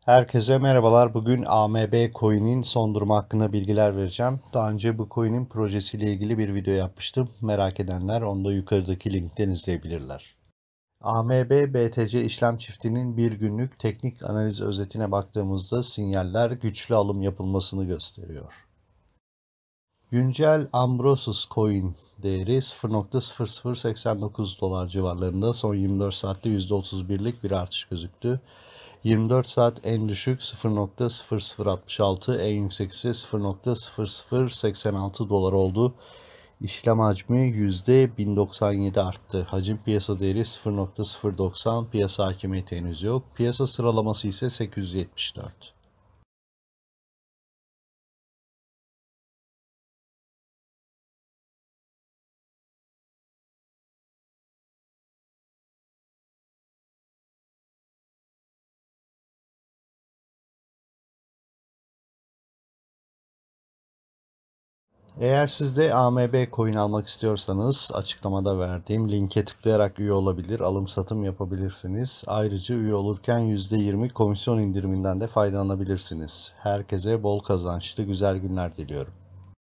Herkese merhabalar. Bugün AMB coin'in son durumu hakkında bilgiler vereceğim. Daha önce bu coin'in projesiyle ilgili bir video yapmıştım. Merak edenler onu da yukarıdaki linkten izleyebilirler. AMB BTC işlem çiftinin bir günlük teknik analiz özetine baktığımızda sinyaller güçlü alım yapılmasını gösteriyor. Güncel Ambrosus coin değeri 0.0089 dolar civarlarında son 24 saatte %31'lik bir artış gözüktü. 24 saat en düşük 0.0066, en yüksek ise 0.0086 dolar oldu. İşlem hacmi %1097 arttı. Hacim piyasa değeri 0.090, piyasa hakimiyeti henüz yok. Piyasa sıralaması ise 874. Eğer siz de AMB coin almak istiyorsanız açıklamada verdiğim linke tıklayarak üye olabilir, alım satım yapabilirsiniz. Ayrıca üye olurken %20 komisyon indiriminden de faydalanabilirsiniz. Herkese bol kazançlı güzel günler diliyorum.